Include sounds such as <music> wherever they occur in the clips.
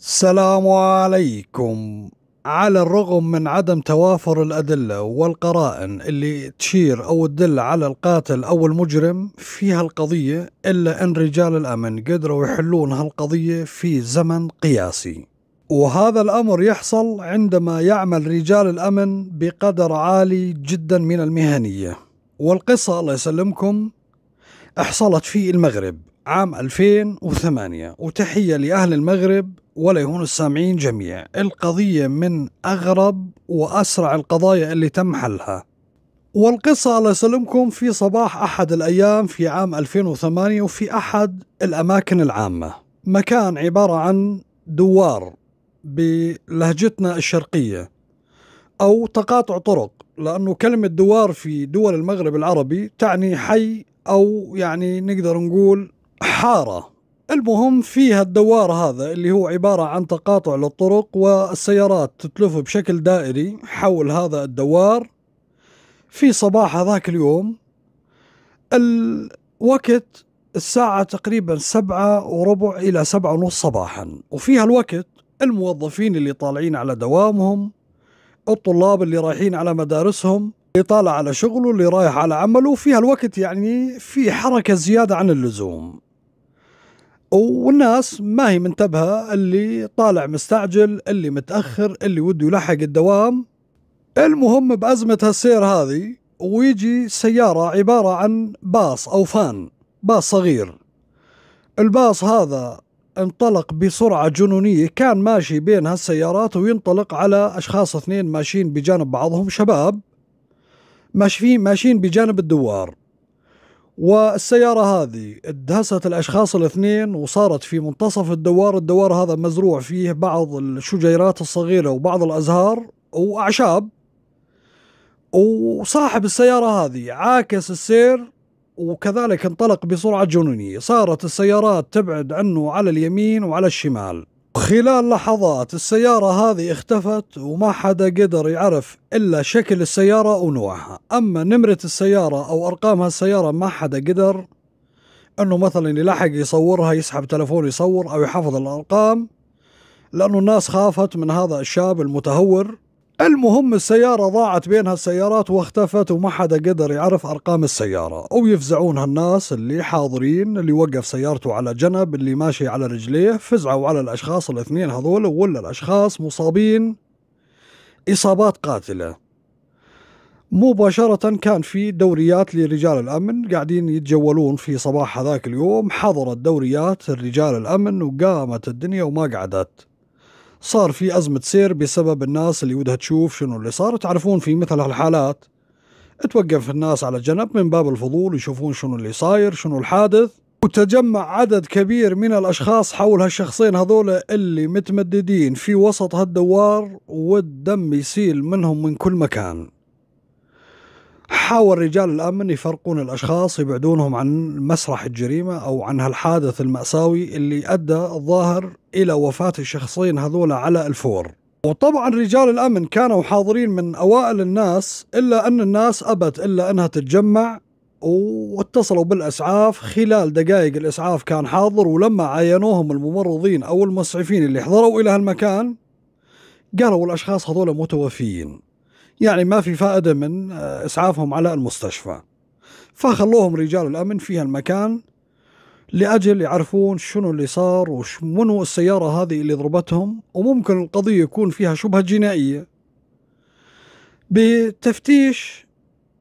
السلام عليكم على الرغم من عدم توافر الأدلة والقرائن اللي تشير أو تدل على القاتل أو المجرم في هالقضية إلا أن رجال الأمن قدروا يحلون هالقضية في زمن قياسي وهذا الأمر يحصل عندما يعمل رجال الأمن بقدر عالي جدا من المهنية والقصة الله يسلمكم حصلت في المغرب عام 2008 وتحية لأهل المغرب ولا يهون السامعين جميع القضية من أغرب وأسرع القضايا اللي تم حلها والقصة الله يسلمكم في صباح أحد الأيام في عام 2008 وفي أحد الأماكن العامة مكان عبارة عن دوار بلهجتنا الشرقية أو تقاطع طرق لأنه كلمة دوار في دول المغرب العربي تعني حي أو يعني نقدر نقول حاره المهم فيها الدوار هذا اللي هو عبارة عن تقاطع للطرق والسيارات تتلف بشكل دائري حول هذا الدوار في صباح هذاك اليوم الوقت الساعة تقريبا سبعة وربع إلى سبعة ونص صباحا وفيها الوقت الموظفين اللي طالعين على دوامهم الطلاب اللي رايحين على مدارسهم اللي طالع على شغله اللي رايح على عمله فيها الوقت يعني في حركة زيادة عن اللزوم والناس ما هي منتبهة اللي طالع مستعجل اللي متأخر اللي وده يلحق الدوام المهم بأزمة هالسير هذه ويجي سيارة عبارة عن باص أو فان باص صغير الباص هذا انطلق بسرعة جنونية كان ماشي بين هالسيارات وينطلق على أشخاص اثنين ماشيين بجانب بعضهم شباب ماشيين ماشيين بجانب الدوار والسيارة هذه دهست الأشخاص الاثنين وصارت في منتصف الدوار الدوار هذا مزروع فيه بعض الشجيرات الصغيرة وبعض الأزهار وأعشاب وصاحب السيارة هذه عاكس السير وكذلك انطلق بسرعة جنونية صارت السيارات تبعد عنه على اليمين وعلى الشمال خلال لحظات السيارة هذه اختفت وما حدا قدر يعرف إلا شكل السيارة ونوعها أما نمرة السيارة أو أرقام السيارة ما حدا قدر أنه مثلا يلحق يصورها يسحب تلفون يصور أو يحفظ الأرقام لأنه الناس خافت من هذا الشاب المتهور المهم السيارة ضاعت بينها السيارات واختفت وما حدا قدر يعرف أرقام السيارة أو يفزعون الناس اللي حاضرين اللي وقف سيارته على جنب اللي ماشي على رجليه فزعوا على الأشخاص الاثنين هذول ولا الأشخاص مصابين إصابات قاتلة مباشرة كان في دوريات لرجال الأمن قاعدين يتجولون في صباح هذاك اليوم حضرت دوريات رجال الأمن وقامت الدنيا وما قعدت صار في أزمة سير بسبب الناس اللي ودها تشوف شنو اللي صار تعرفون في مثل هالحالات توقف الناس على جنب من باب الفضول يشوفون شنو اللي صاير شنو الحادث وتجمع عدد كبير من الأشخاص حول هالشخصين هذول اللي متمددين في وسط هالدوار والدم يسيل منهم من كل مكان حاول رجال الأمن يفرقون الأشخاص يبعدونهم عن مسرح الجريمة أو عن هالحادث المأساوي اللي أدى الظاهر إلى وفاة الشخصين هذول على الفور وطبعا رجال الأمن كانوا حاضرين من أوائل الناس إلا أن الناس أبت إلا أنها تتجمع واتصلوا بالاسعاف خلال دقائق الاسعاف كان حاضر ولما عاينوهم الممرضين او المسعفين اللي حضروا الى هالمكان قالوا الاشخاص هذول متوفيين يعني ما في فائدة من آه، إسعافهم على المستشفى فخلوهم رجال الأمن في هالمكان لأجل يعرفون شنو اللي صار ومنو السيارة هذه اللي ضربتهم وممكن القضية يكون فيها شبهة جنائية بتفتيش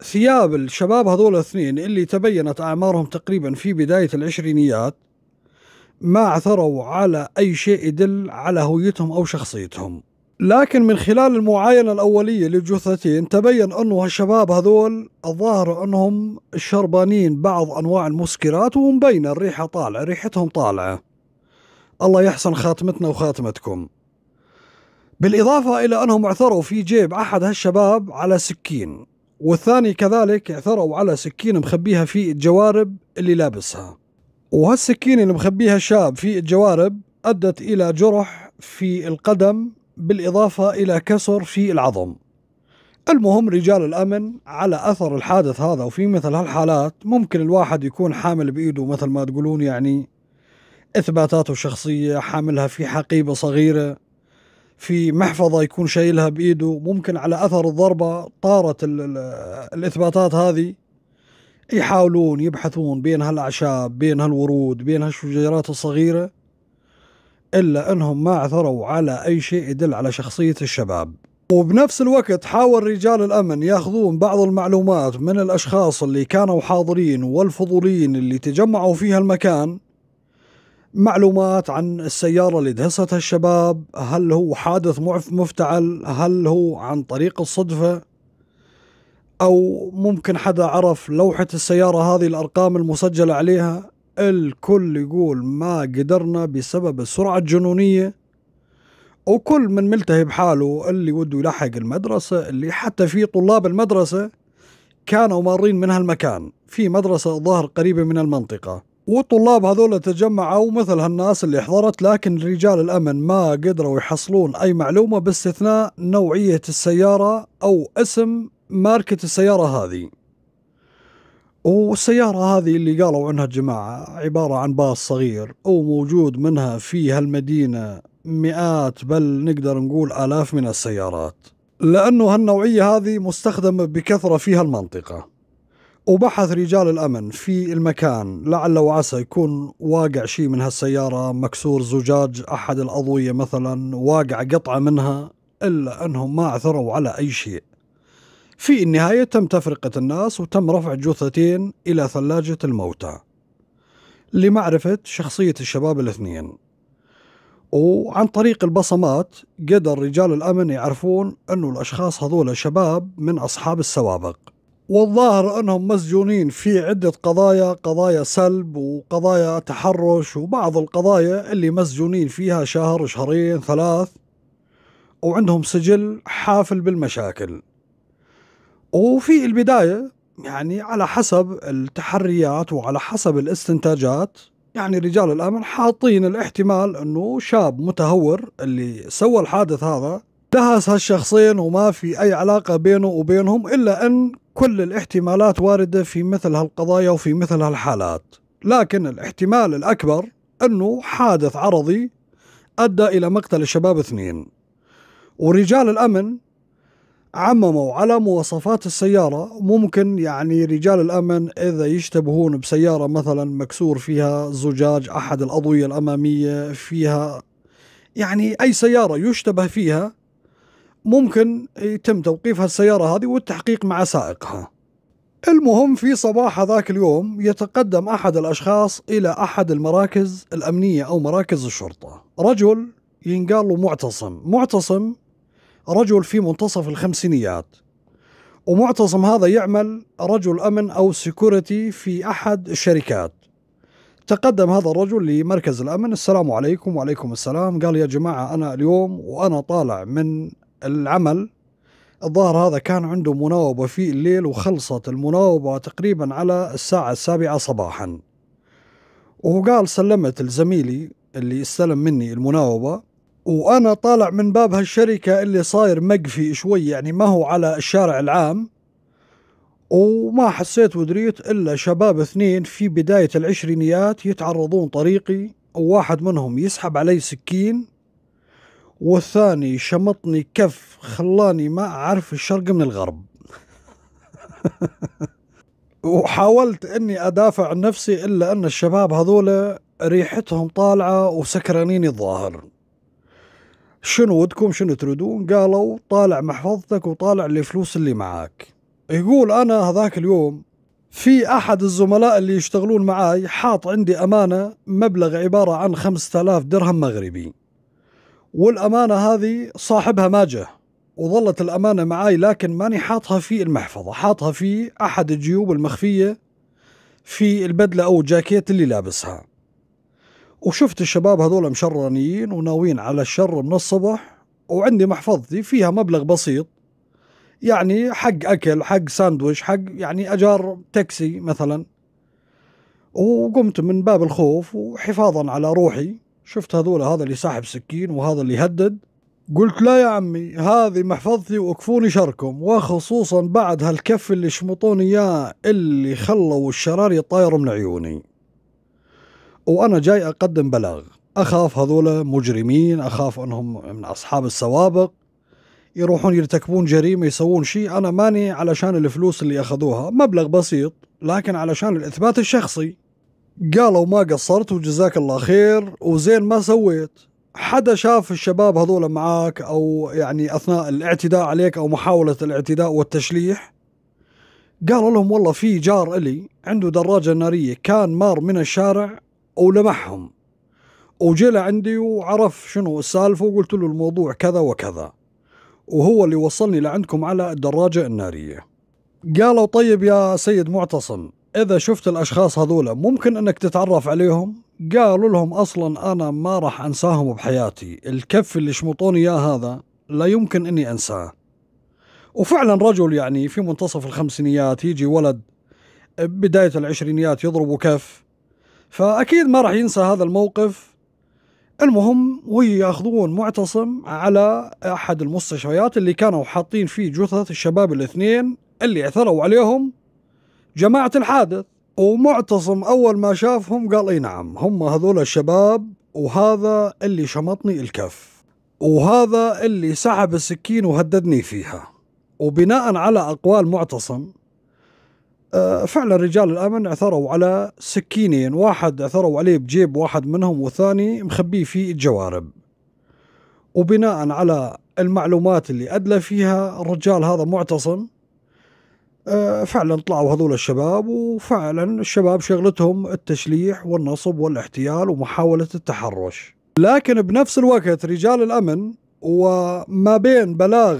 ثياب الشباب هذول الاثنين اللي تبينت أعمارهم تقريبا في بداية العشرينيات ما عثروا على أي شيء يدل على هويتهم أو شخصيتهم لكن من خلال المعاينة الأولية لجثتين تبين أنه هالشباب هذول الظاهر أنهم شربانين بعض أنواع المسكرات ومبينة الريحة طالعة ريحتهم طالعة الله يحسن خاتمتنا وخاتمتكم بالإضافة إلى أنهم اعثروا في جيب أحد هالشباب على سكين والثاني كذلك اعثروا على سكين مخبيها في الجوارب اللي لابسها وهالسكين اللي مخبيها الشاب في الجوارب أدت إلى جرح في القدم بالإضافة إلى كسر في العظم المهم رجال الأمن على أثر الحادث هذا وفي مثل هالحالات ممكن الواحد يكون حامل بإيده مثل ما تقولون يعني إثباتاته الشخصية حاملها في حقيبة صغيرة في محفظة يكون شايلها بإيده ممكن على أثر الضربة طارت الـ الـ الإثباتات هذه يحاولون يبحثون بين هالأعشاب بين هالورود بين هالشجيرات الصغيرة إلا أنهم ما عثروا على أي شيء يدل على شخصية الشباب وبنفس الوقت حاول رجال الأمن يأخذون بعض المعلومات من الأشخاص اللي كانوا حاضرين والفضوليين اللي تجمعوا فيها المكان معلومات عن السيارة اللي دهستها الشباب هل هو حادث معف مفتعل هل هو عن طريق الصدفة أو ممكن حدا عرف لوحة السيارة هذه الأرقام المسجلة عليها الكل يقول ما قدرنا بسبب السرعة الجنونية وكل من ملتهي بحاله اللي وده يلحق المدرسة اللي حتى في طلاب المدرسة كانوا مارين من هالمكان في مدرسة ظهر قريبة من المنطقة والطلاب هذول تجمعوا مثل هالناس اللي حضرت لكن رجال الأمن ما قدروا يحصلون أي معلومة باستثناء نوعية السيارة أو اسم ماركة السيارة هذه والسيارة هذه اللي قالوا عنها الجماعة عبارة عن باص صغير وموجود منها في هالمدينة مئات بل نقدر نقول آلاف من السيارات لأنه هالنوعية هذه مستخدمة بكثرة في هالمنطقة وبحث رجال الأمن في المكان لعل وعسى يكون واقع شيء من هالسيارة مكسور زجاج أحد الأضوية مثلا واقع قطعة منها إلا أنهم ما عثروا على أي شيء في النهاية تم تفرقة الناس وتم رفع جثتين إلى ثلاجة الموتى لمعرفة شخصية الشباب الاثنين وعن طريق البصمات قدر رجال الأمن يعرفون أنه الأشخاص هذول شباب من أصحاب السوابق والظاهر أنهم مسجونين في عدة قضايا قضايا سلب وقضايا تحرش وبعض القضايا اللي مسجونين فيها شهر شهرين ثلاث وعندهم سجل حافل بالمشاكل وفي البداية يعني على حسب التحريات وعلى حسب الاستنتاجات يعني رجال الأمن حاطين الاحتمال أنه شاب متهور اللي سوى الحادث هذا دهس هالشخصين وما في أي علاقة بينه وبينهم إلا أن كل الاحتمالات واردة في مثل هالقضايا وفي مثل هالحالات لكن الاحتمال الأكبر أنه حادث عرضي أدى إلى مقتل الشباب اثنين ورجال الأمن عمموا على مواصفات السيارة ممكن يعني رجال الأمن إذا يشتبهون بسيارة مثلا مكسور فيها زجاج أحد الأضوية الأمامية فيها يعني أي سيارة يشتبه فيها ممكن يتم توقيف هالسيارة هذه والتحقيق مع سائقها المهم في صباح هذاك اليوم يتقدم أحد الأشخاص إلى أحد المراكز الأمنية أو مراكز الشرطة رجل ينقال له معتصم معتصم رجل في منتصف الخمسينيات ومعتصم هذا يعمل رجل أمن أو سيكوريتي في أحد الشركات تقدم هذا الرجل لمركز الأمن السلام عليكم وعليكم السلام قال يا جماعة أنا اليوم وأنا طالع من العمل الظاهر هذا كان عنده مناوبة في الليل وخلصت المناوبة تقريبا على الساعة السابعة صباحا وهو قال سلمت لزميلي اللي استلم مني المناوبة وانا طالع من باب هالشركه اللي صاير مقفي شوي يعني ما هو على الشارع العام وما حسيت ودريت الا شباب اثنين في بدايه العشرينيات يتعرضون طريقي وواحد منهم يسحب علي سكين والثاني شمطني كف خلاني ما اعرف الشرق من الغرب <laughs> وحاولت اني ادافع عن نفسي الا ان الشباب هذول ريحتهم طالعه وسكرانين الظاهر شنو ودكم شنو تريدون قالوا طالع محفظتك وطالع الفلوس اللي معاك يقول أنا هذاك اليوم في أحد الزملاء اللي يشتغلون معاي حاط عندي أمانة مبلغ عبارة عن 5000 درهم مغربي والأمانة هذه صاحبها ما جه وظلت الأمانة معاي لكن ماني حاطها في المحفظة حاطها في أحد الجيوب المخفية في البدلة أو الجاكيت اللي لابسها وشفت الشباب هذول مشرانيين وناويين على الشر من الصبح وعندي محفظتي فيها مبلغ بسيط يعني حق أكل حق ساندويش حق يعني أجار تاكسي مثلا وقمت من باب الخوف وحفاظا على روحي شفت هذول هذا اللي ساحب سكين وهذا اللي يهدد قلت لا يا عمي هذه محفظتي وكفوني شركم وخصوصا بعد هالكف اللي شمطوني اياه اللي خلوا الشرار يطاير من عيوني وانا جاي اقدم بلاغ اخاف هذولا مجرمين اخاف انهم من اصحاب السوابق يروحون يرتكبون جريمه يسوون شيء انا ماني علشان الفلوس اللي اخذوها مبلغ بسيط لكن علشان الاثبات الشخصي قالوا ما قصرت وجزاك الله خير وزين ما سويت حدا شاف الشباب هذول معاك او يعني اثناء الاعتداء عليك او محاوله الاعتداء والتشليح قالوا لهم والله في جار الي عنده دراجه ناريه كان مار من الشارع ولمحهم وجلى عندي وعرف شنو السالفة وقلت له الموضوع كذا وكذا وهو اللي وصلني لعندكم على الدراجة النارية قالوا طيب يا سيد معتصم إذا شفت الأشخاص هذولا ممكن أنك تتعرف عليهم قالوا لهم أصلا أنا ما راح أنساهم بحياتي الكف اللي شمطوني إياه هذا لا يمكن أني أنساه وفعلا رجل يعني في منتصف الخمسينيات يجي ولد بداية العشرينيات يضرب كف فأكيد ما راح ينسى هذا الموقف المهم وياخذون معتصم على أحد المستشفيات اللي كانوا حاطين فيه جثث الشباب الاثنين اللي اعثروا عليهم جماعة الحادث ومعتصم أول ما شافهم قال إي نعم هم هذول الشباب وهذا اللي شمطني الكف وهذا اللي سحب السكين وهددني فيها وبناء على أقوال معتصم آه، فعلا رجال الامن عثروا على سكينين واحد عثروا عليه بجيب واحد منهم والثاني مخبيه في الجوارب وبناء على المعلومات اللي ادلى فيها الرجال هذا معتصم آه، فعلا طلعوا هذول الشباب وفعلا الشباب شغلتهم التشليح والنصب والاحتيال ومحاولة التحرش لكن بنفس الوقت رجال الأمن وما بين بلاغ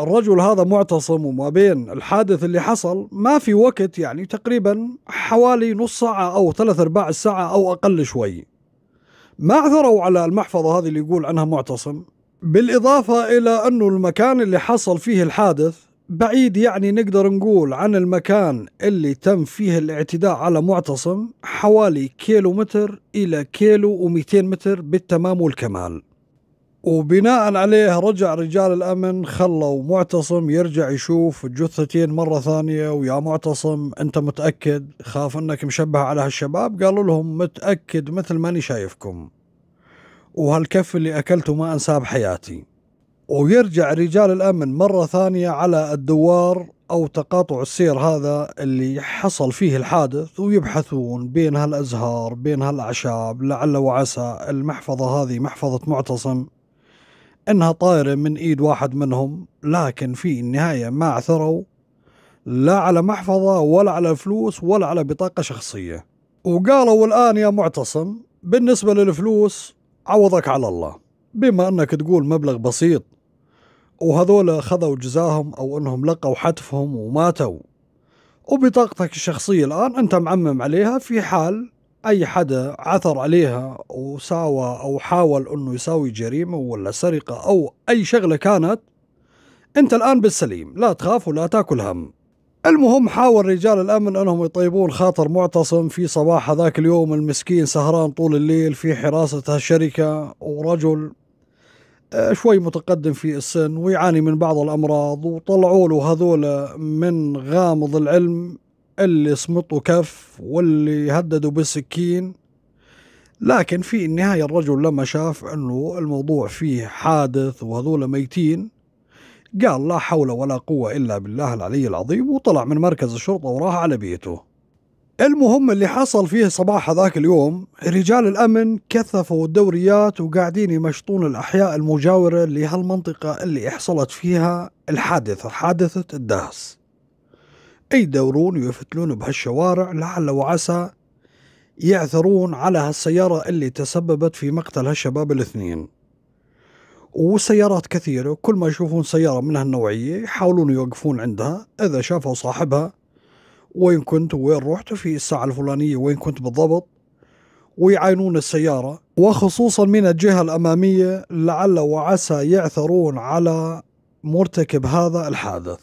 الرجل هذا معتصم وما بين الحادث اللي حصل ما في وقت يعني تقريبا حوالي نص ساعة أو ثلاث أرباع الساعة أو أقل شوي ما عثروا على المحفظة هذه اللي يقول عنها معتصم بالإضافة إلى أنه المكان اللي حصل فيه الحادث بعيد يعني نقدر نقول عن المكان اللي تم فيه الاعتداء على معتصم حوالي كيلو متر إلى كيلو ومئتين متر بالتمام والكمال وبناء عليه رجع رجال الامن خلوا معتصم يرجع يشوف الجثتين مره ثانيه ويا معتصم انت متاكد خاف انك مشبه على هالشباب قالوا لهم متاكد مثل ماني شايفكم وهالكف اللي اكلته ما انساه بحياتي ويرجع رجال الامن مره ثانيه على الدوار او تقاطع السير هذا اللي حصل فيه الحادث ويبحثون بين هالازهار بين هالاعشاب لعل وعسى المحفظه هذه محفظه معتصم انها طايره من ايد واحد منهم لكن في النهايه ما عثروا لا على محفظه ولا على فلوس ولا على بطاقه شخصيه وقالوا الان يا معتصم بالنسبه للفلوس عوضك على الله بما انك تقول مبلغ بسيط وهذول خذوا جزاهم او انهم لقوا حتفهم وماتوا وبطاقتك الشخصية الآن أنت معمم عليها في حال اي حدا عثر عليها وساوى او حاول انه يساوي جريمه ولا سرقه او اي شغله كانت انت الان بالسليم لا تخاف ولا تاكل هم المهم حاول رجال الامن انهم يطيبون خاطر معتصم في صباح هذاك اليوم المسكين سهران طول الليل في حراسه الشركة ورجل آه، شوي متقدم في السن ويعاني من بعض الامراض وطلعوا له هذول من غامض العلم اللي صمته كف واللي هددوا بالسكين لكن في النهاية الرجل لما شاف أنه الموضوع فيه حادث وهذول ميتين قال لا حول ولا قوة إلا بالله العلي العظيم وطلع من مركز الشرطة وراح على بيته المهم اللي حصل فيه صباح هذاك اليوم رجال الأمن كثفوا الدوريات وقاعدين يمشطون الأحياء المجاورة لهالمنطقة اللي حصلت فيها الحادثة حادثة الدهس يدورون ويفتلون بهالشوارع لعل وعسى يعثرون على هالسيارة اللي تسببت في مقتل هالشباب الاثنين وسيارات كثيرة وكل ما يشوفون سيارة من هالنوعية يحاولون يوقفون عندها إذا شافوا صاحبها وين كنت وين رحت في الساعة الفلانية وين كنت بالضبط ويعاينون السيارة وخصوصا من الجهة الأمامية لعل وعسى يعثرون على مرتكب هذا الحادث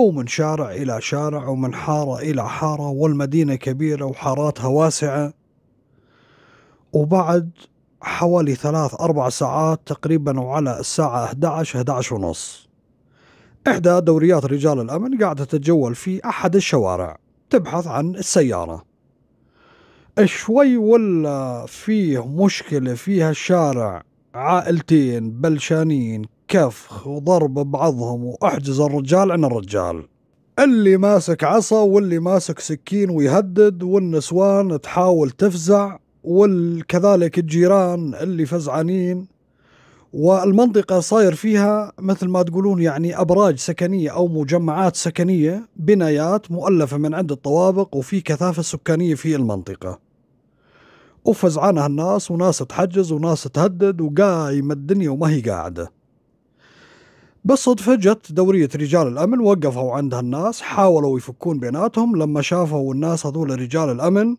ومن شارع إلى شارع ومن حارة إلى حارة والمدينة كبيرة وحاراتها واسعة وبعد حوالي ثلاث أربع ساعات تقريبا وعلى الساعة 11 11 ونص إحدى دوريات رجال الأمن قاعدة تتجول في أحد الشوارع تبحث عن السيارة شوي ولا فيه مشكلة فيها الشارع عائلتين بلشانين كفخ وضرب بعضهم واحجز الرجال عن الرجال اللي ماسك عصا واللي ماسك سكين ويهدد والنسوان تحاول تفزع وكذلك الجيران اللي فزعانين والمنطقة صاير فيها مثل ما تقولون يعني أبراج سكنية أو مجمعات سكنية بنايات مؤلفة من عدة طوابق وفي كثافة سكانية في المنطقة وفزعانها الناس وناس تحجز وناس تهدد وقايمة الدنيا وما هي قاعدة بالصدفة جت دورية رجال الأمن وقفوا عندها الناس حاولوا يفكون بيناتهم لما شافوا الناس هذول رجال الأمن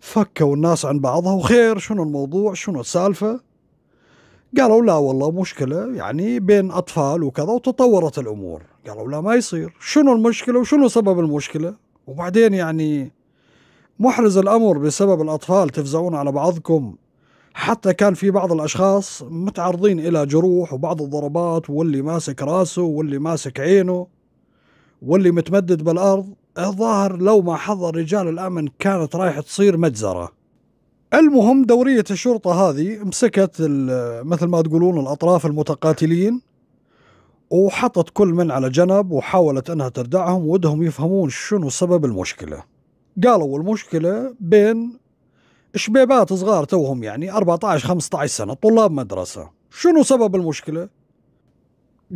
فكوا الناس عن بعضها وخير شنو الموضوع شنو السالفة قالوا لا والله مشكلة يعني بين أطفال وكذا وتطورت الأمور قالوا لا ما يصير شنو المشكلة وشنو سبب المشكلة وبعدين يعني محرز الأمر بسبب الأطفال تفزعون على بعضكم حتى كان في بعض الأشخاص متعرضين إلى جروح وبعض الضربات واللي ماسك راسه واللي ماسك عينه واللي متمدد بالأرض الظاهر لو ما حضر رجال الأمن كانت رايح تصير مجزرة المهم دورية الشرطة هذه مسكت مثل ما تقولون الأطراف المتقاتلين وحطت كل من على جنب وحاولت أنها تردعهم ودهم يفهمون شنو سبب المشكلة قالوا المشكلة بين شبيبات صغار توهم يعني 14 15 سنه طلاب مدرسه شنو سبب المشكله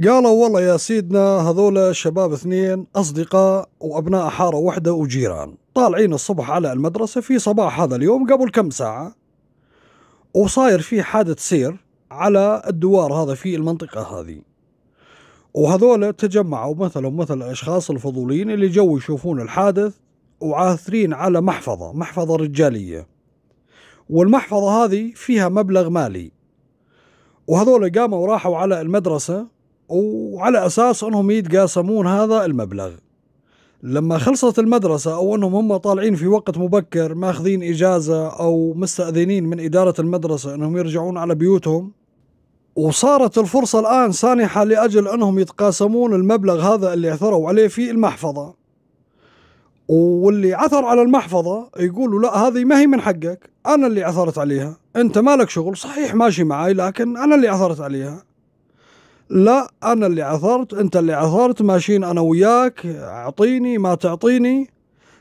قالوا والله يا سيدنا هذول شباب اثنين اصدقاء وابناء حاره وحدة وجيران طالعين الصبح على المدرسه في صباح هذا اليوم قبل كم ساعه وصاير في حادث سير على الدوار هذا في المنطقه هذه وهذول تجمعوا مثلا مثل الاشخاص الفضوليين اللي جو يشوفون الحادث وعاثرين على محفظه محفظه رجاليه والمحفظة هذه فيها مبلغ مالي وهذول قاموا وراحوا على المدرسة وعلى أساس أنهم يتقاسمون هذا المبلغ لما خلصت المدرسة أو أنهم هم طالعين في وقت مبكر ماخذين إجازة أو مستأذنين من إدارة المدرسة أنهم يرجعون على بيوتهم وصارت الفرصة الآن سانحة لأجل أنهم يتقاسمون المبلغ هذا اللي عثروا عليه في المحفظة واللي عثر على المحفظة يقولوا لا هذه ما هي من حقك أنا اللي عثرت عليها أنت مالك شغل صحيح ماشي معاي لكن أنا اللي عثرت عليها لا أنا اللي عثرت أنت اللي عثرت ماشيين أنا وياك أعطيني ما تعطيني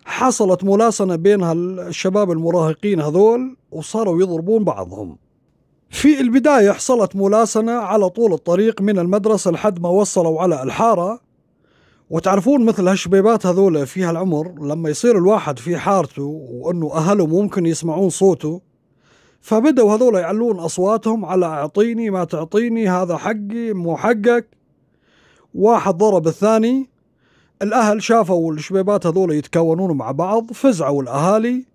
حصلت ملاسنة بين الشباب المراهقين هذول وصاروا يضربون بعضهم في البداية حصلت ملاسنة على طول الطريق من المدرسة لحد ما وصلوا على الحارة وتعرفون مثل هالشبيبات هذول في هالعمر لما يصير الواحد في حارته وانه اهله ممكن يسمعون صوته فبدأوا هذول يعلون اصواتهم على اعطيني ما تعطيني هذا حقي مو حقك واحد ضرب الثاني الاهل شافوا الشبيبات هذول يتكونون مع بعض فزعوا الاهالي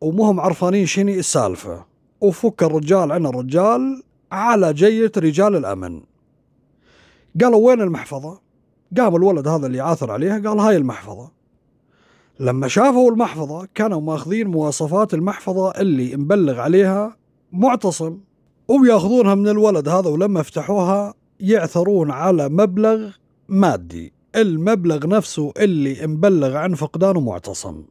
ومهم عرفانين شني السالفه وفك الرجال عن الرجال على جية رجال الأمن قالوا وين المحفظة قام الولد هذا اللي عاثر عليها قال هاي المحفظة لما شافوا المحفظة كانوا ماخذين مواصفات المحفظة اللي مبلغ عليها معتصم وبياخذونها من الولد هذا ولما فتحوها يعثرون على مبلغ مادي المبلغ نفسه اللي مبلغ عن فقدانه معتصم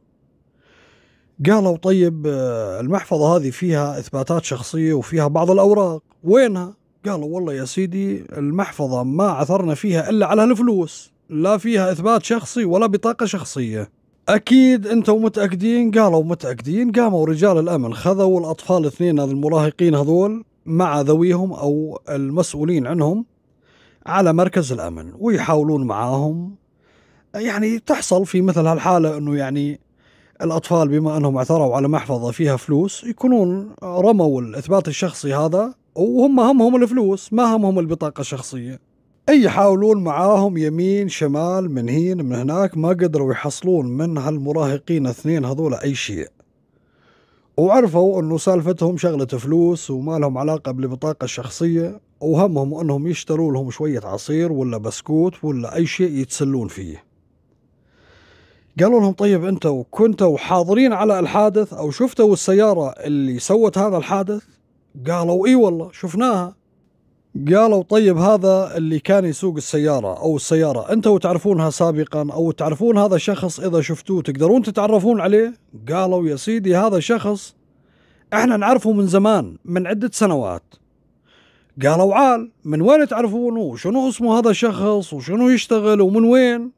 قالوا طيب آه، المحفظة هذه فيها إثباتات شخصية وفيها بعض الأوراق وينها؟ قالوا والله يا سيدي المحفظة ما عثرنا فيها إلا على الفلوس لا فيها إثبات شخصي ولا بطاقة شخصية أكيد أنتم متأكدين قالوا متأكدين قاموا رجال الأمن خذوا الأطفال الاثنين المراهقين هذول مع ذويهم أو المسؤولين عنهم على مركز الأمن ويحاولون معاهم يعني تحصل في مثل هالحالة أنه يعني الأطفال بما أنهم عثروا على محفظة فيها فلوس يكونون رموا الإثبات الشخصي هذا وهم همهم الفلوس ما همهم البطاقة الشخصية أي يحاولون معاهم يمين شمال من هين من هناك ما قدروا يحصلون من هالمراهقين اثنين هذول أي شيء وعرفوا أنه سالفتهم شغلة فلوس وما لهم علاقة بالبطاقة الشخصية وهمهم أنهم يشتروا لهم شوية عصير ولا بسكوت ولا أي شيء يتسلون فيه قالوا لهم طيب انتوا كنتوا حاضرين على الحادث او شفتوا السياره اللي سوت هذا الحادث قالوا اي والله شفناها قالوا طيب هذا اللي كان يسوق السيارة أو السيارة أنتوا تعرفونها سابقا أو تعرفون هذا الشخص إذا شفتوه تقدرون تتعرفون عليه قالوا يا سيدي هذا شخص احنا نعرفه من زمان من عدة سنوات قالوا عال من وين تعرفونه وشنو اسمه هذا الشخص وشنو يشتغل ومن وين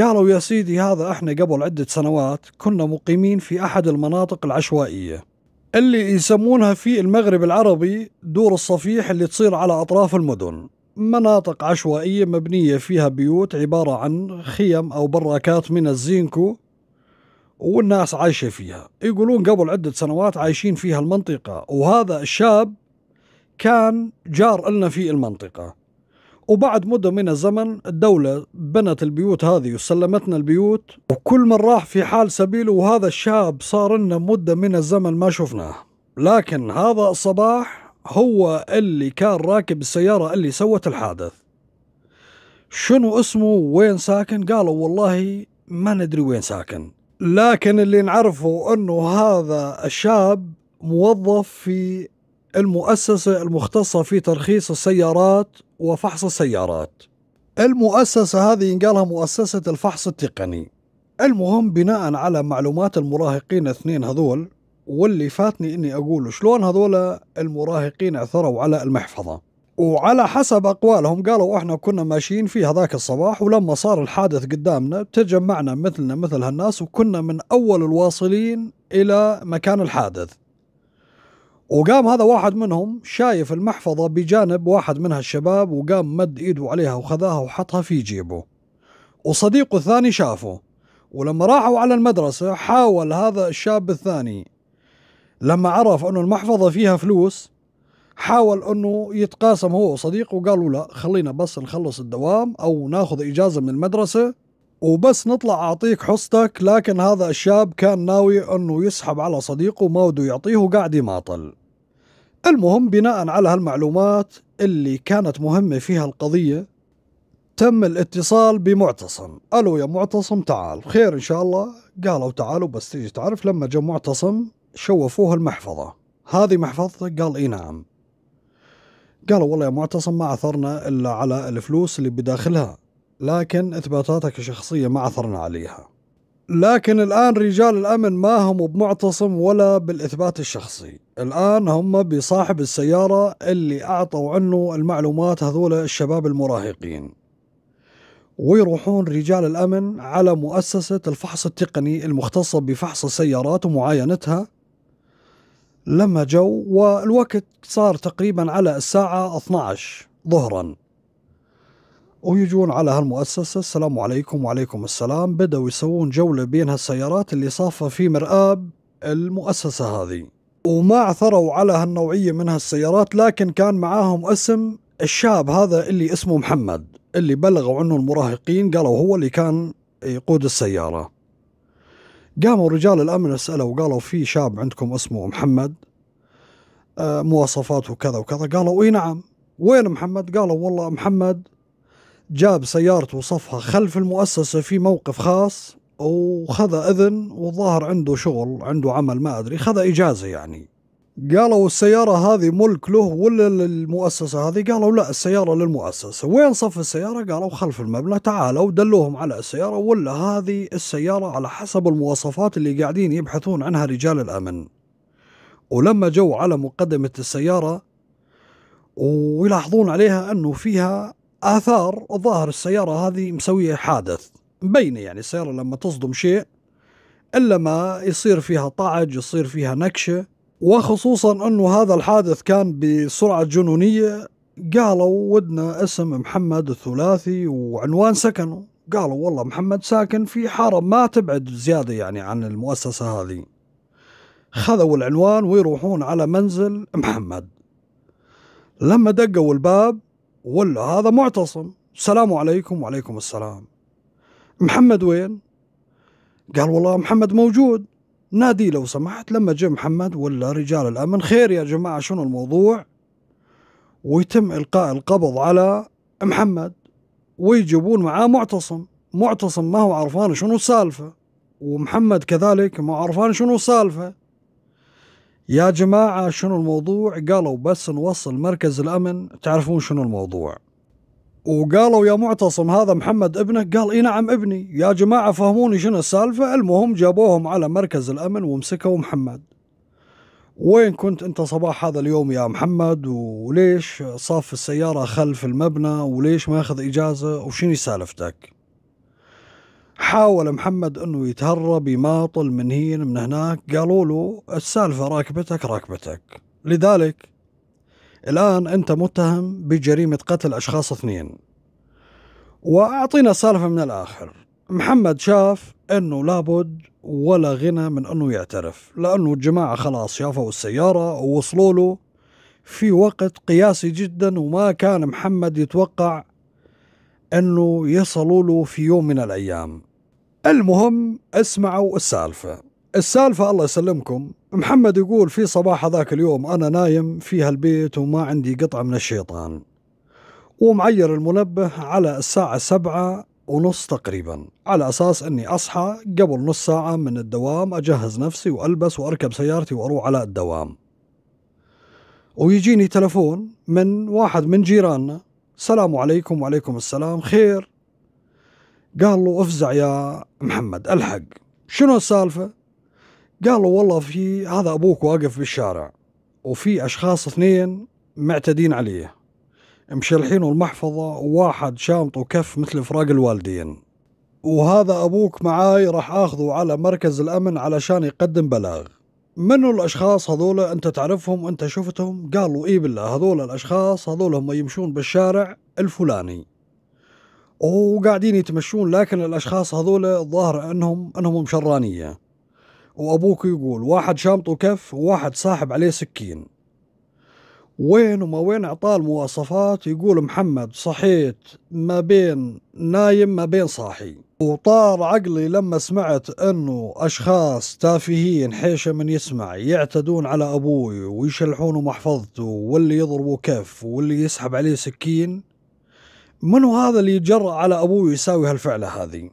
قالوا يا سيدي هذا احنا قبل عدة سنوات كنا مقيمين في أحد المناطق العشوائية اللي يسمونها في المغرب العربي دور الصفيح اللي تصير على أطراف المدن مناطق عشوائية مبنية فيها بيوت عبارة عن خيم أو براكات من الزينكو والناس عايشة فيها يقولون قبل عدة سنوات عايشين فيها المنطقة وهذا الشاب كان جار لنا في المنطقة وبعد مدة من الزمن الدولة بنت البيوت هذه وسلمتنا البيوت وكل من راح في حال سبيله وهذا الشاب صار لنا مدة من الزمن ما شفناه لكن هذا الصباح هو اللي كان راكب السيارة اللي سوت الحادث شنو اسمه وين ساكن قالوا والله ما ندري وين ساكن لكن اللي نعرفه انه هذا الشاب موظف في المؤسسة المختصة في ترخيص السيارات وفحص السيارات المؤسسة هذه ينقالها مؤسسة الفحص التقني المهم بناء على معلومات المراهقين اثنين هذول واللي فاتني اني اقول شلون هذول المراهقين عثروا على المحفظة وعلى حسب اقوالهم قالوا احنا كنا ماشيين في هذاك الصباح ولما صار الحادث قدامنا تجمعنا مثلنا مثل هالناس وكنا من اول الواصلين الى مكان الحادث وقام هذا واحد منهم شايف المحفظة بجانب واحد من هالشباب وقام مد ايده عليها وخذاها وحطها في جيبه وصديقه الثاني شافه ولما راحوا على المدرسة حاول هذا الشاب الثاني لما عرف انه المحفظة فيها فلوس حاول انه يتقاسم هو وصديقه وقالوا لا خلينا بس نخلص الدوام او ناخذ اجازة من المدرسة وبس نطلع اعطيك حصتك لكن هذا الشاب كان ناوي انه يسحب على صديقه ما بده يعطيه وقاعد يماطل المهم بناء على هالمعلومات اللي كانت مهمة فيها القضية تم الاتصال بمعتصم الو يا معتصم تعال خير ان شاء الله قالوا تعالوا بس تيجي تعرف لما جاء معتصم شوفوه المحفظة هذه محفظتك قال اي نعم قالوا والله يا معتصم ما عثرنا الا على الفلوس اللي بداخلها لكن اثباتاتك الشخصية ما عثرنا عليها لكن الآن رجال الأمن ما هم بمعتصم ولا بالإثبات الشخصي الآن هم بصاحب السيارة اللي أعطوا عنه المعلومات هذول الشباب المراهقين ويروحون رجال الأمن على مؤسسة الفحص التقني المختصة بفحص السيارات ومعاينتها لما جو والوقت صار تقريبا على الساعة 12 ظهراً ويجون على هالمؤسسة السلام عليكم وعليكم السلام بدأوا يسوون جولة بين هالسيارات اللي صافة في مرآب المؤسسة هذه وما عثروا على هالنوعية من هالسيارات لكن كان معاهم اسم الشاب هذا اللي اسمه محمد اللي بلغوا عنه المراهقين قالوا هو اللي كان يقود السيارة قاموا رجال الأمن سألوا وقالوا في شاب عندكم اسمه محمد آه، مواصفاته كذا وكذا قالوا اي نعم وين محمد قالوا والله محمد جاب سيارته وصفها خلف المؤسسة في موقف خاص وخذ اذن وظاهر عنده شغل عنده عمل ما ادري خذ اجازه يعني قالوا السيارة هذه ملك له ولا للمؤسسة هذه؟ قالوا لا السيارة للمؤسسة، وين صف السيارة؟ قالوا خلف المبنى، تعالوا دلوهم على السيارة ولا هذه السيارة على حسب المواصفات اللي قاعدين يبحثون عنها رجال الأمن. ولما جو على مقدمة السيارة ويلاحظون عليها أنه فيها اثار ظاهر السياره هذه مسويه حادث مبينه يعني السياره لما تصدم شيء الا ما يصير فيها طعج يصير فيها نكشه وخصوصا انه هذا الحادث كان بسرعه جنونيه قالوا ودنا اسم محمد الثلاثي وعنوان سكنه قالوا والله محمد ساكن في حرم ما تبعد زياده يعني عن المؤسسه هذه خذوا العنوان ويروحون على منزل محمد لما دقوا الباب ولا هذا معتصم السلام عليكم وعليكم السلام محمد وين قال والله محمد موجود نادي لو سمحت لما جاء محمد ولا رجال الأمن خير يا جماعة شنو الموضوع ويتم إلقاء القبض على محمد ويجيبون معاه معتصم معتصم ما هو عرفان شنو السالفة ومحمد كذلك ما عرفان شنو السالفة يا جماعة شنو الموضوع قالوا بس نوصل مركز الأمن تعرفون شنو الموضوع وقالوا يا معتصم هذا محمد ابنك قال اي نعم ابني يا جماعة فهموني شنو السالفة المهم جابوهم على مركز الأمن ومسكوا محمد وين كنت انت صباح هذا اليوم يا محمد وليش صاف السيارة خلف المبنى وليش ما ياخذ اجازة وشنو سالفتك حاول محمد انه يتهرب يماطل من هين من هناك قالوا له السالفه راكبتك راكبتك لذلك الان انت متهم بجريمه قتل اشخاص اثنين واعطينا سالفه من الاخر محمد شاف انه لابد ولا غنى من انه يعترف لانه الجماعه خلاص شافوا السياره ووصلوا له في وقت قياسي جدا وما كان محمد يتوقع انه يصلوا له في يوم من الايام المهم اسمعوا السالفة السالفة الله يسلمكم محمد يقول في صباح هذاك اليوم أنا نايم في هالبيت وما عندي قطعة من الشيطان ومعير المنبه على الساعة سبعة ونص تقريبا على أساس أني أصحى قبل نص ساعة من الدوام أجهز نفسي وألبس وأركب سيارتي وأروح على الدوام ويجيني تلفون من واحد من جيراننا السلام عليكم وعليكم السلام خير قال له افزع يا محمد الحق شنو السالفة قال له والله في هذا أبوك واقف بالشارع وفي أشخاص اثنين معتدين عليه مشلحينه المحفظة وواحد شامطه كف مثل فراق الوالدين وهذا أبوك معاي راح أخذه على مركز الأمن علشان يقدم بلاغ منو الأشخاص هذول أنت تعرفهم وأنت شفتهم قالوا إي بالله هذول الأشخاص هذول هم يمشون بالشارع الفلاني وقاعدين يتمشون لكن الاشخاص هذول الظاهر انهم انهم مشرانيه وابوك يقول واحد شامطه كف وواحد ساحب عليه سكين وين وما وين اعطاه المواصفات يقول محمد صحيت ما بين نايم ما بين صاحي وطار عقلي لما سمعت انه اشخاص تافهين حيشة من يسمع يعتدون على ابوي ويشلحونه محفظته واللي يضربه كف واللي يسحب عليه سكين من هذا اللي جر على أبوه يساوي هالفعلة هذه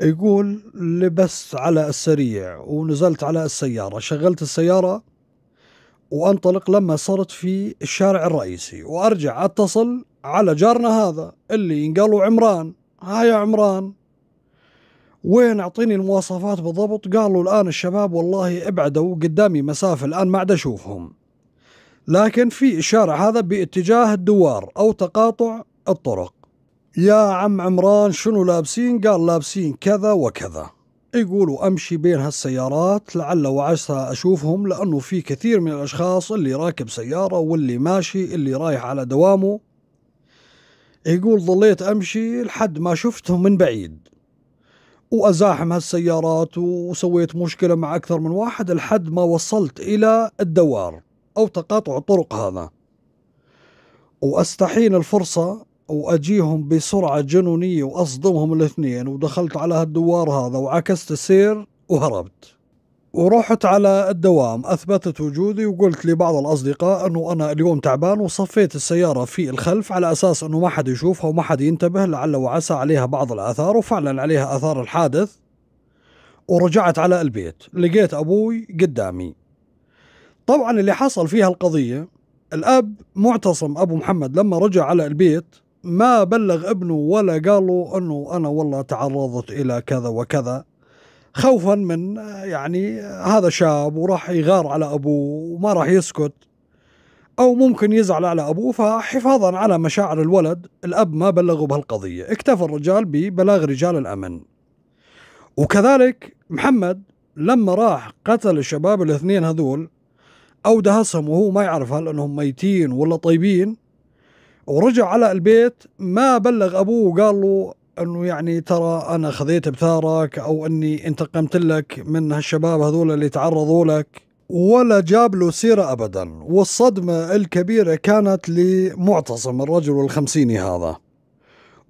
يقول لبست على السريع ونزلت على السيارة شغلت السيارة وانطلق لما صرت في الشارع الرئيسي وارجع اتصل على جارنا هذا اللي ينقلوا عمران ها يا عمران وين اعطيني المواصفات بالضبط قالوا الان الشباب والله ابعدوا قدامي مسافه الان ما عاد اشوفهم لكن في الشارع هذا باتجاه الدوار او تقاطع الطرق يا عم عمران شنو لابسين قال لابسين كذا وكذا يقولوا أمشي بين هالسيارات لعل وعسى أشوفهم لأنه في كثير من الأشخاص اللي راكب سيارة واللي ماشي اللي رايح على دوامه يقول ظليت أمشي لحد ما شفتهم من بعيد وأزاحم هالسيارات وسويت مشكلة مع أكثر من واحد لحد ما وصلت إلى الدوار أو تقاطع الطرق هذا وأستحين الفرصة واجيهم بسرعه جنونيه واصدمهم الاثنين ودخلت على هالدوار هذا وعكست السير وهربت ورحت على الدوام أثبتت وجودي وقلت لبعض الأصدقاء أنه أنا اليوم تعبان وصفيت السيارة في الخلف على أساس أنه ما حد يشوفها وما حد ينتبه لعل وعسى عليها بعض الآثار وفعلا عليها آثار الحادث ورجعت على البيت لقيت أبوي قدامي طبعا اللي حصل فيها القضية الأب معتصم أبو محمد لما رجع على البيت ما بلغ ابنه ولا قالوا انه انا والله تعرضت الى كذا وكذا خوفا من يعني هذا شاب وراح يغار على ابوه وما راح يسكت او ممكن يزعل على ابوه فحفاظا على مشاعر الولد الاب ما بلغه بهالقضيه اكتفى الرجال ببلاغ رجال الامن وكذلك محمد لما راح قتل الشباب الاثنين هذول او دهسهم وهو ما يعرف هل انهم ميتين ولا طيبين ورجع على البيت ما بلغ ابوه وقال له انه يعني ترى انا خذيت بثارك او اني انتقمت لك من هالشباب هذول اللي تعرضوا لك ولا جاب له سيرة أبدا والصدمة الكبيرة كانت لمعتصم الرجل الخمسيني هذا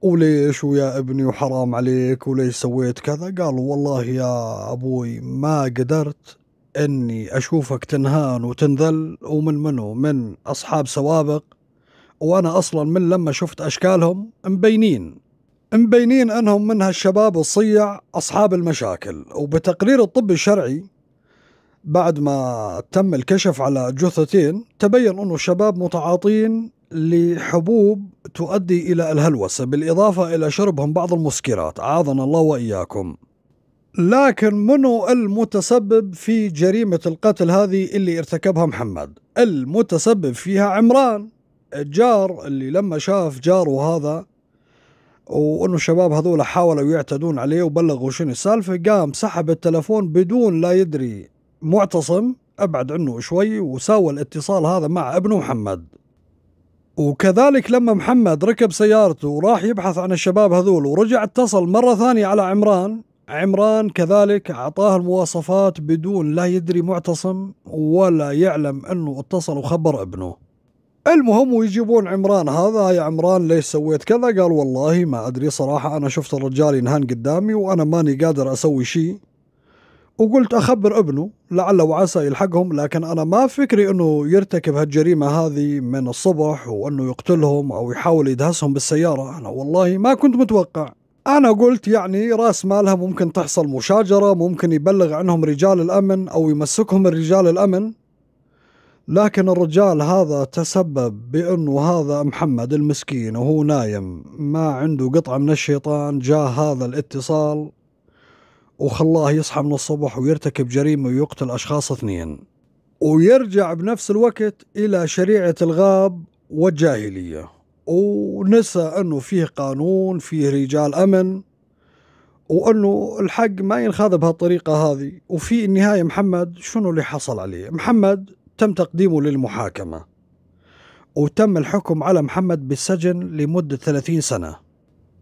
وليش ويا ابني وحرام عليك وليش سويت كذا قال والله يا أبوي ما قدرت أني أشوفك تنهان وتنذل ومن منه من أصحاب سوابق وانا اصلا من لما شفت اشكالهم مبينين مبينين انهم من هالشباب الصيع اصحاب المشاكل وبتقرير الطب الشرعي بعد ما تم الكشف على جثتين تبين انه الشباب متعاطين لحبوب تؤدي الى الهلوسه بالاضافه الى شربهم بعض المسكرات اعاذنا الله واياكم لكن منو المتسبب في جريمه القتل هذه اللي ارتكبها محمد المتسبب فيها عمران الجار اللي لما شاف جاره هذا وانه الشباب هذول حاولوا يعتدون عليه وبلغوا شنو السالفه قام سحب التلفون بدون لا يدري معتصم ابعد عنه شوي وساوى الاتصال هذا مع ابنه محمد وكذلك لما محمد ركب سيارته وراح يبحث عن الشباب هذول ورجع اتصل مرة ثانية على عمران عمران كذلك أعطاه المواصفات بدون لا يدري معتصم ولا يعلم أنه اتصل وخبر ابنه المهم ويجيبون عمران هذا يا عمران ليش سويت كذا قال والله ما أدري صراحة أنا شفت الرجال ينهان قدامي وأنا ماني قادر أسوي شيء وقلت أخبر ابنه لعل وعسى يلحقهم لكن أنا ما فكري أنه يرتكب هالجريمة هذه من الصبح وأنه يقتلهم أو يحاول يدهسهم بالسيارة أنا والله ما كنت متوقع أنا قلت يعني راس مالها ممكن تحصل مشاجرة ممكن يبلغ عنهم رجال الأمن أو يمسكهم الرجال الأمن لكن الرجال هذا تسبب بأنه هذا محمد المسكين وهو نايم ما عنده قطعة من الشيطان جاء هذا الاتصال وخلاه يصحى من الصبح ويرتكب جريمة ويقتل أشخاص اثنين ويرجع بنفس الوقت إلى شريعة الغاب والجاهلية ونسى أنه فيه قانون فيه رجال أمن وأنه الحق ما ينخذ بهالطريقة هذه وفي النهاية محمد شنو اللي حصل عليه محمد تم تقديمه للمحاكمة وتم الحكم على محمد بالسجن لمدة 30 سنة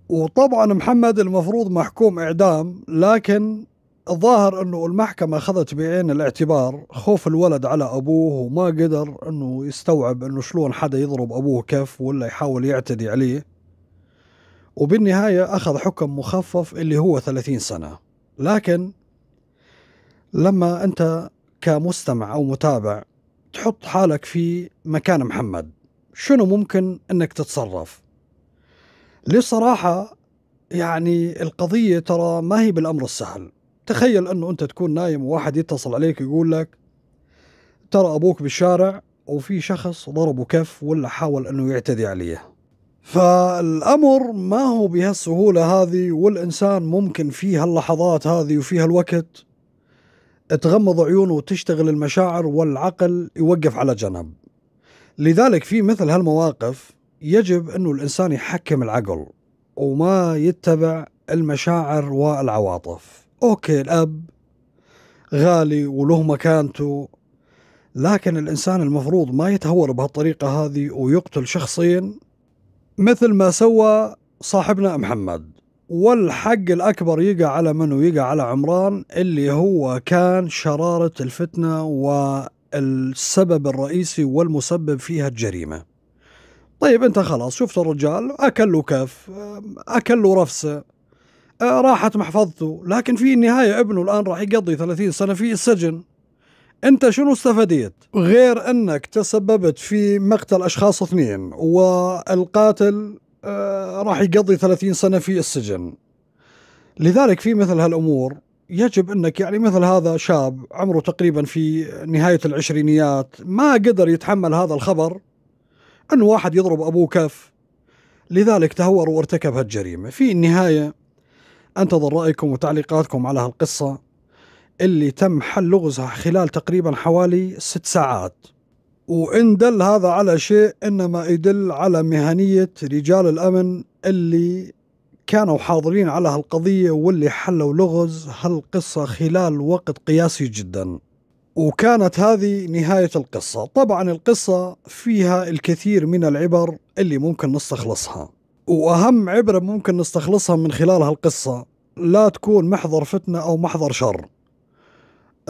وطبعا محمد المفروض محكوم إعدام لكن الظاهر أنه المحكمة أخذت بعين الاعتبار خوف الولد على أبوه وما قدر أنه يستوعب أنه شلون حدا يضرب أبوه كف ولا يحاول يعتدي عليه وبالنهاية أخذ حكم مخفف اللي هو 30 سنة لكن لما أنت كمستمع أو متابع تحط حالك في مكان محمد شنو ممكن انك تتصرف لصراحة يعني القضية ترى ما هي بالأمر السهل تخيل أنه أنت تكون نايم وواحد يتصل عليك يقول لك ترى أبوك بالشارع وفي شخص ضربه كف ولا حاول أنه يعتدي عليه فالأمر ما هو بهالسهولة هذه والإنسان ممكن في هاللحظات هذه وفي هالوقت تغمض عيونه وتشتغل المشاعر والعقل يوقف على جنب لذلك في مثل هالمواقف يجب أنه الإنسان يحكم العقل وما يتبع المشاعر والعواطف أوكي الأب غالي وله مكانته لكن الإنسان المفروض ما يتهور بهالطريقة هذه ويقتل شخصين مثل ما سوى صاحبنا محمد والحق الأكبر يقع على منو يقع على عمران اللي هو كان شرارة الفتنة والسبب الرئيسي والمسبب فيها الجريمة طيب انت خلاص شفت الرجال اكل له كف اكل له رفسه راحت محفظته لكن في النهايه ابنه الان راح يقضي 30 سنه في السجن انت شنو استفديت غير انك تسببت في مقتل اشخاص اثنين والقاتل آه، راح يقضي 30 سنة في السجن لذلك في مثل هالأمور يجب أنك يعني مثل هذا شاب عمره تقريبا في نهاية العشرينيات ما قدر يتحمل هذا الخبر أن واحد يضرب أبوه كف لذلك تهور وارتكب هالجريمة في النهاية أنتظر رأيكم وتعليقاتكم على هالقصة اللي تم حل لغزها خلال تقريبا حوالي ست ساعات وإن دل هذا على شيء إنما يدل على مهنية رجال الأمن اللي كانوا حاضرين على هالقضية واللي حلوا لغز هالقصة خلال وقت قياسي جدا وكانت هذه نهاية القصة طبعا القصة فيها الكثير من العبر اللي ممكن نستخلصها وأهم عبرة ممكن نستخلصها من خلال هالقصة لا تكون محضر فتنة أو محضر شر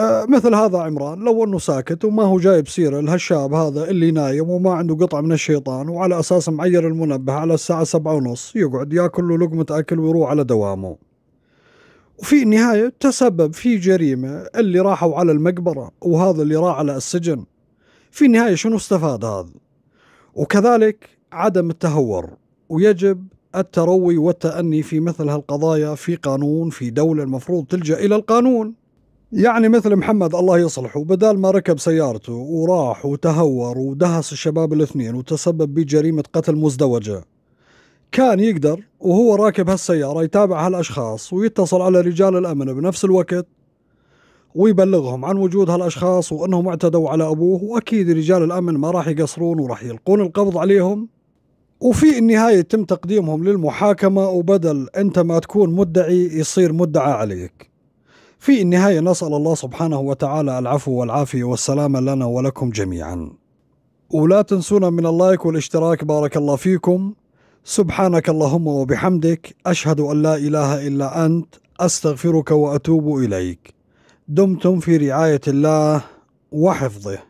آه، مثل هذا عمران لو انه ساكت وما هو جايب سيره لهالشاب هذا اللي نايم وما عنده قطعه من الشيطان وعلى اساس معير المنبه على الساعه سبعة ونص يقعد ياكل له لقمه اكل ويروح على دوامه وفي النهايه تسبب في جريمه اللي راحوا على المقبره وهذا اللي راح على السجن في النهايه شنو استفاد هذا وكذلك عدم التهور ويجب التروي والتأني في مثل هالقضايا في قانون في دولة المفروض تلجأ إلى القانون يعني مثل محمد الله يصلحه بدال ما ركب سيارته وراح وتهور ودهس الشباب الاثنين وتسبب بجريمة قتل مزدوجة كان يقدر وهو راكب هالسيارة يتابع هالأشخاص ويتصل على رجال الأمن بنفس الوقت ويبلغهم عن وجود هالأشخاص وأنهم اعتدوا على أبوه وأكيد رجال الأمن ما راح يقصرون وراح يلقون القبض عليهم وفي النهاية يتم تقديمهم للمحاكمة وبدل أنت ما تكون مدعي يصير مدعى عليك في النهاية نسأل الله سبحانه وتعالى العفو والعافية والسلامة لنا ولكم جميعا ولا تنسونا من اللايك والاشتراك بارك الله فيكم سبحانك اللهم وبحمدك أشهد أن لا إله إلا أنت أستغفرك وأتوب إليك دمتم في رعاية الله وحفظه